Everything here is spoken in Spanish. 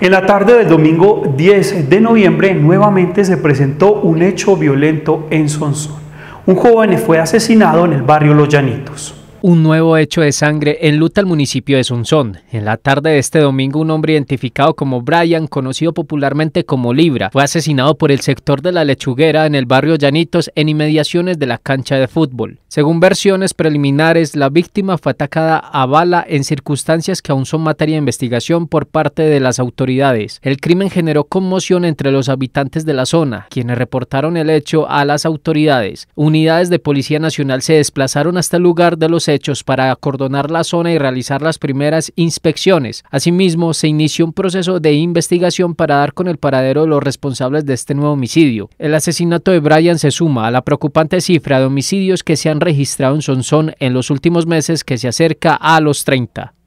En la tarde del domingo 10 de noviembre nuevamente se presentó un hecho violento en Sonsón. Un joven fue asesinado en el barrio Los Llanitos. Un nuevo hecho de sangre en Luta al municipio de Sunzón. En la tarde de este domingo, un hombre identificado como Brian, conocido popularmente como Libra, fue asesinado por el sector de la lechuguera en el barrio Llanitos en inmediaciones de la cancha de fútbol. Según versiones preliminares, la víctima fue atacada a bala en circunstancias que aún son materia de investigación por parte de las autoridades. El crimen generó conmoción entre los habitantes de la zona, quienes reportaron el hecho a las autoridades. Unidades de Policía Nacional se desplazaron hasta el lugar de los hechos para acordonar la zona y realizar las primeras inspecciones. Asimismo, se inició un proceso de investigación para dar con el paradero de los responsables de este nuevo homicidio. El asesinato de Brian se suma a la preocupante cifra de homicidios que se han registrado en Sonsón en los últimos meses que se acerca a los 30.